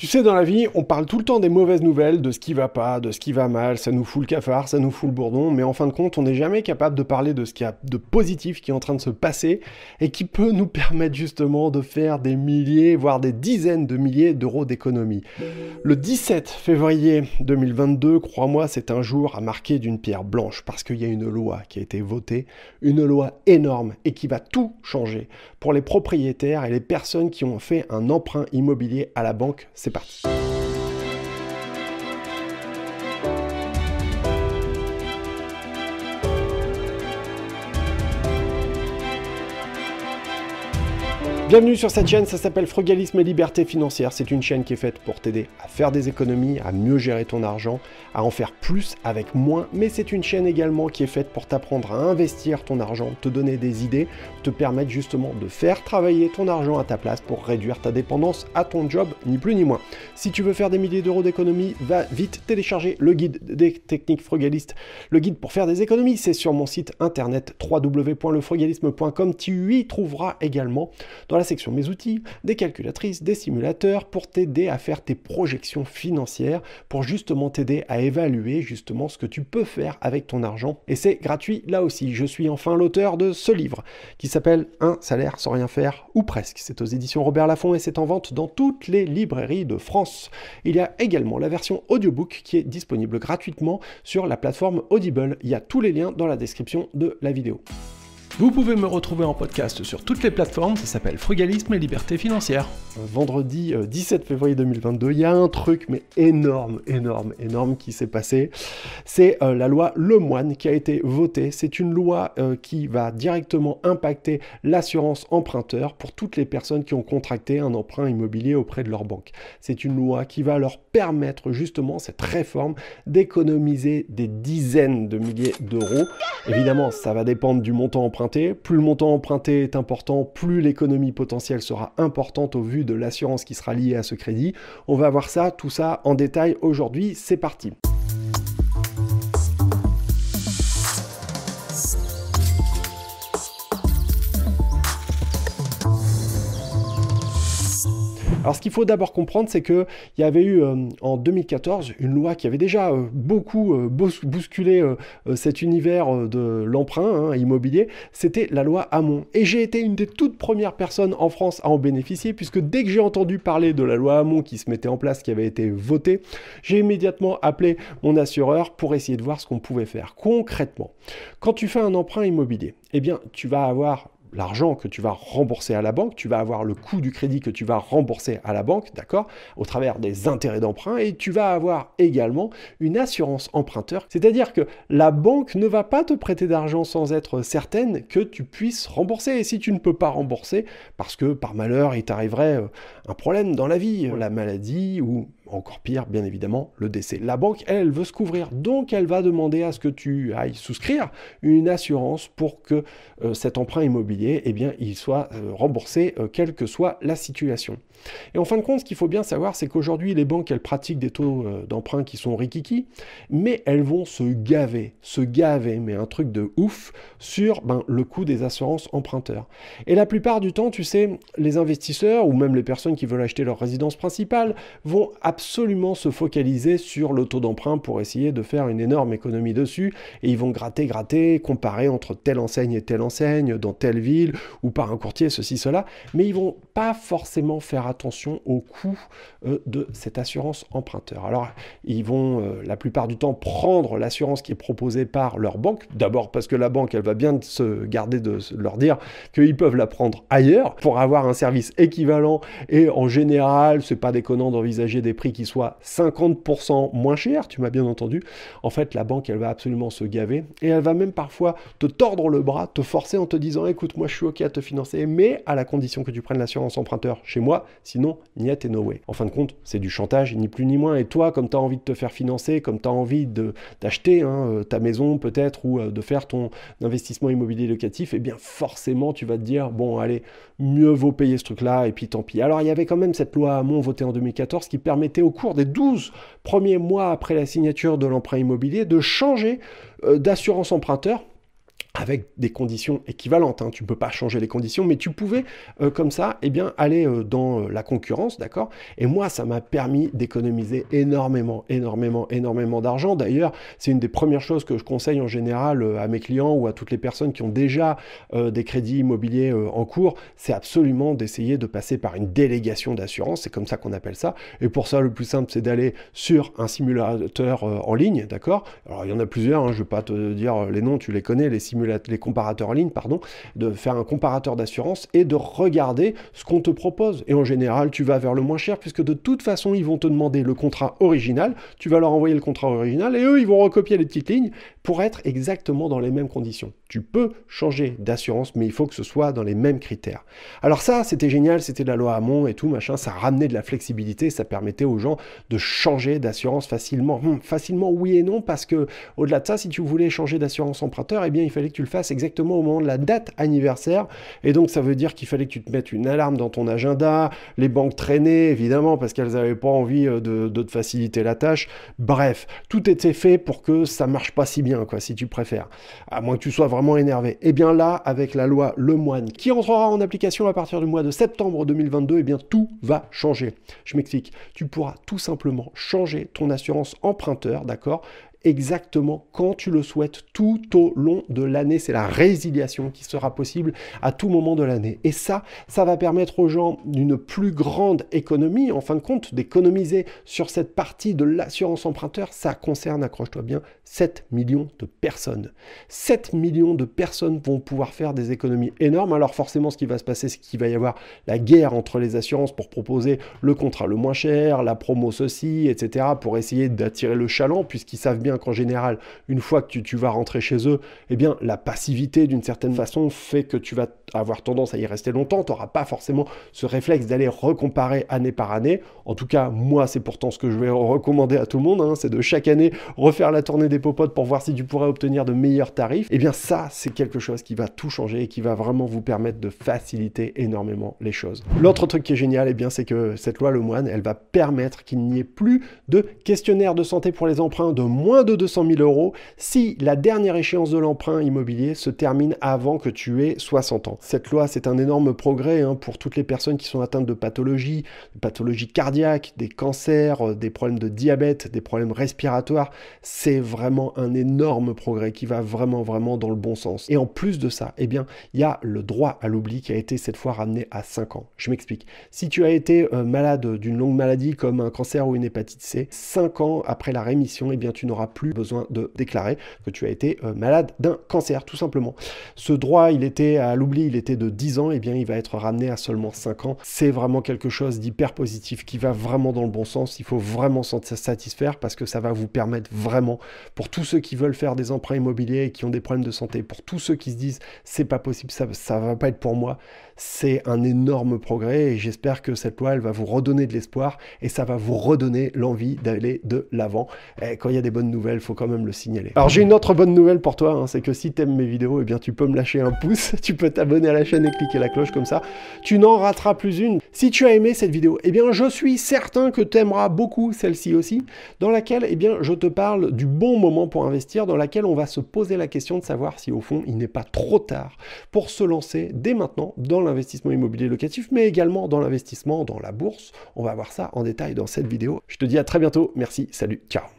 Tu sais, dans la vie, on parle tout le temps des mauvaises nouvelles, de ce qui va pas, de ce qui va mal, ça nous fout le cafard, ça nous fout le bourdon, mais en fin de compte, on n'est jamais capable de parler de ce qu'il y a de positif qui est en train de se passer et qui peut nous permettre justement de faire des milliers, voire des dizaines de milliers d'euros d'économies. Le 17 février 2022, crois-moi, c'est un jour à marquer d'une pierre blanche parce qu'il y a une loi qui a été votée, une loi énorme et qui va tout changer pour les propriétaires et les personnes qui ont fait un emprunt immobilier à la banque. 吧。Bienvenue sur cette chaîne, ça s'appelle Frugalisme et Liberté Financière. C'est une chaîne qui est faite pour t'aider à faire des économies, à mieux gérer ton argent, à en faire plus avec moins. Mais c'est une chaîne également qui est faite pour t'apprendre à investir ton argent, te donner des idées, te permettre justement de faire travailler ton argent à ta place pour réduire ta dépendance à ton job, ni plus ni moins. Si tu veux faire des milliers d'euros d'économies, va vite télécharger le guide des techniques frugalistes. Le guide pour faire des économies, c'est sur mon site internet www.lefrugalisme.com. Tu y trouveras également dans section Mes outils, des calculatrices, des simulateurs pour t'aider à faire tes projections financières, pour justement t'aider à évaluer justement ce que tu peux faire avec ton argent. Et c'est gratuit là aussi. Je suis enfin l'auteur de ce livre qui s'appelle Un salaire sans rien faire ou presque. C'est aux éditions Robert Laffont et c'est en vente dans toutes les librairies de France. Il y a également la version audiobook qui est disponible gratuitement sur la plateforme Audible. Il y a tous les liens dans la description de la vidéo. Vous pouvez me retrouver en podcast sur toutes les plateformes, ça s'appelle Frugalisme et Liberté Financière. Vendredi 17 euh, février 2022, il y a un truc mais énorme, énorme, énorme qui s'est passé. C'est euh, la loi Lemoine qui a été votée. C'est une loi euh, qui va directement impacter l'assurance emprunteur pour toutes les personnes qui ont contracté un emprunt immobilier auprès de leur banque. C'est une loi qui va leur permettre justement cette réforme d'économiser des dizaines de milliers d'euros. Évidemment, ça va dépendre du montant emprunté plus le montant emprunté est important, plus l'économie potentielle sera importante au vu de l'assurance qui sera liée à ce crédit. On va voir ça, tout ça en détail aujourd'hui. C'est parti. Alors ce qu'il faut d'abord comprendre, c'est qu'il y avait eu euh, en 2014 une loi qui avait déjà euh, beaucoup euh, bousculé cet univers de l'emprunt hein, immobilier, c'était la loi Hamon. Et j'ai été une des toutes premières personnes en France à en bénéficier, puisque dès que j'ai entendu parler de la loi Hamon qui se mettait en place, qui avait été votée, j'ai immédiatement appelé mon assureur pour essayer de voir ce qu'on pouvait faire concrètement. Quand tu fais un emprunt immobilier, eh bien tu vas avoir l'argent que tu vas rembourser à la banque, tu vas avoir le coût du crédit que tu vas rembourser à la banque, d'accord, au travers des intérêts d'emprunt, et tu vas avoir également une assurance emprunteur, c'est-à-dire que la banque ne va pas te prêter d'argent sans être certaine que tu puisses rembourser, et si tu ne peux pas rembourser, parce que par malheur il t'arriverait euh, un problème dans la vie, euh, la maladie ou encore pire, bien évidemment, le décès. La banque, elle, veut se couvrir, donc elle va demander à ce que tu ailles souscrire une assurance pour que euh, cet emprunt immobilier, eh bien, il soit euh, remboursé, euh, quelle que soit la situation. Et en fin de compte, ce qu'il faut bien savoir, c'est qu'aujourd'hui, les banques, elles pratiquent des taux d'emprunt qui sont rikiki, mais elles vont se gaver, se gaver, mais un truc de ouf, sur ben, le coût des assurances emprunteurs. Et la plupart du temps, tu sais, les investisseurs ou même les personnes qui veulent acheter leur résidence principale vont absolument se focaliser sur le taux d'emprunt pour essayer de faire une énorme économie dessus. Et ils vont gratter, gratter, comparer entre telle enseigne et telle enseigne, dans telle ville, ou par un courtier, ceci, cela. Mais ils vont pas forcément faire attention au coût euh, de cette assurance emprunteur. Alors, ils vont euh, la plupart du temps prendre l'assurance qui est proposée par leur banque. D'abord parce que la banque, elle va bien se garder de leur dire qu'ils peuvent la prendre ailleurs pour avoir un service équivalent. Et en général, c'est pas déconnant d'envisager des prix qui soit 50% moins cher, tu m'as bien entendu, en fait la banque elle va absolument se gaver et elle va même parfois te tordre le bras, te forcer en te disant écoute moi je suis ok à te financer mais à la condition que tu prennes l'assurance emprunteur chez moi, sinon ni a no way. En fin de compte c'est du chantage ni plus ni moins et toi comme tu as envie de te faire financer, comme tu as envie d'acheter hein, euh, ta maison peut-être ou euh, de faire ton investissement immobilier locatif, et eh bien forcément tu vas te dire bon allez mieux vaut payer ce truc là et puis tant pis. Alors il y avait quand même cette loi à Mont votée en 2014 qui permettait au cours des 12 premiers mois après la signature de l'emprunt immobilier de changer euh, d'assurance emprunteur avec des conditions équivalentes. Hein. Tu ne peux pas changer les conditions, mais tu pouvais euh, comme ça et eh bien, aller euh, dans euh, la concurrence, d'accord Et moi, ça m'a permis d'économiser énormément, énormément, énormément d'argent. D'ailleurs, c'est une des premières choses que je conseille en général à mes clients ou à toutes les personnes qui ont déjà des crédits immobiliers en cours, c'est absolument d'essayer de passer par une délégation d'assurance, c'est comme ça qu'on appelle ça. Et pour ça, le plus simple, c'est d'aller sur un simulateur en ligne, d'accord Alors, il y en a plusieurs, hein. je ne vais pas te dire les noms, tu les connais, les simulateurs les comparateurs en ligne, pardon, de faire un comparateur d'assurance et de regarder ce qu'on te propose. Et en général, tu vas vers le moins cher puisque de toute façon, ils vont te demander le contrat original. Tu vas leur envoyer le contrat original et eux, ils vont recopier les petites lignes pour être exactement dans les mêmes conditions. Tu peux changer d'assurance, mais il faut que ce soit dans les mêmes critères. Alors ça, c'était génial, c'était la loi Hamon et tout, machin, ça ramenait de la flexibilité, ça permettait aux gens de changer d'assurance facilement. Hum, facilement, oui et non, parce que au-delà de ça, si tu voulais changer d'assurance emprunteur, eh bien, il fallait que tu le fasses exactement au moment de la date anniversaire. Et donc, ça veut dire qu'il fallait que tu te mettes une alarme dans ton agenda, les banques traînaient, évidemment, parce qu'elles n'avaient pas envie euh, de, te faciliter la tâche. Bref, tout était fait pour que ça marche pas si bien quoi, si tu préfères. À moins que tu sois vraiment énervé. Et eh bien là, avec la loi Lemoine, qui entrera en application à partir du mois de septembre 2022, et eh bien tout va changer. Je m'explique. Tu pourras tout simplement changer ton assurance emprunteur, d'accord exactement quand tu le souhaites tout au long de l'année. C'est la résiliation qui sera possible à tout moment de l'année. Et ça, ça va permettre aux gens d'une plus grande économie, en fin de compte, d'économiser sur cette partie de l'assurance emprunteur. Ça concerne, accroche-toi bien, 7 millions de personnes. 7 millions de personnes vont pouvoir faire des économies énormes. Alors forcément, ce qui va se passer, c'est qu'il va y avoir la guerre entre les assurances pour proposer le contrat le moins cher, la promo ceci, etc., pour essayer d'attirer le chaland, puisqu'ils savent bien qu'en général, une fois que tu, vas rentrer chez eux, eh bien, la passivité, d'une certaine façon, fait que tu vas avoir tendance à y rester longtemps. Tu n'auras pas forcément ce réflexe d'aller recomparer année par année. En tout cas, moi, c'est pourtant ce que je vais recommander à tout le monde, hein, c'est de chaque année refaire la tournée des popotes pour voir si tu pourrais obtenir de meilleurs tarifs. Eh bien, ça, c'est quelque chose qui va tout changer et qui va vraiment vous permettre de faciliter énormément les choses. L'autre truc qui est génial, et eh bien, c'est que cette loi Le Moine, elle va permettre qu'il n'y ait plus de questionnaire de santé pour les emprunts de moins de 200 000 euros si la dernière échéance de l'emprunt immobilier se termine avant que tu aies 60 ans. Cette loi, c'est un énorme progrès hein, pour toutes les personnes qui sont atteintes de pathologies, de pathologies cardiaques, des cancers, euh, des problèmes de diabète, des problèmes respiratoires. C'est vraiment un énorme progrès qui va vraiment, vraiment dans le bon sens. Et en plus de ça, eh bien, il y a le droit à l'oubli qui a été cette fois ramené à 5 ans. Je m'explique. Si tu as été euh, malade d'une longue maladie comme un cancer ou une hépatite C, 5 ans après la rémission, eh bien, tu n'auras plus besoin de déclarer que tu as été euh, malade d'un cancer, tout simplement. Ce droit, il était à l'oubli, il était de 10 ans, et eh bien il va être ramené à seulement 5 ans. C'est vraiment quelque chose d'hyper positif qui va vraiment dans le bon sens. Il faut vraiment s'en satisfaire parce que ça va vous permettre vraiment, pour tous ceux qui veulent faire des emprunts immobiliers et qui ont des problèmes de santé, pour tous ceux qui se disent c'est pas possible, ça, ça va pas être pour moi, c'est un énorme progrès et j'espère que cette loi, elle va vous redonner de l'espoir et ça va vous redonner l'envie d'aller de l'avant. Eh, quand il y a des bonnes nouvelles, nouvelle, faut quand même le signaler. Alors j'ai une autre bonne nouvelle pour toi, hein, c'est que si t'aimes mes vidéos, et eh bien tu peux me lâcher un pouce, tu peux t'abonner à la chaîne et cliquer la cloche comme ça, tu n'en rateras plus une. Si tu as aimé cette vidéo, et eh bien je suis certain que t'aimeras beaucoup celle-ci aussi, dans laquelle et eh bien je te parle du bon moment pour investir, dans laquelle on va se poser la question de savoir si au fond il n'est pas trop tard pour se lancer dès maintenant dans l'investissement immobilier locatif, mais également dans l'investissement dans la bourse. On va voir ça en détail dans cette vidéo. Je te dis à très bientôt. Merci, salut, ciao.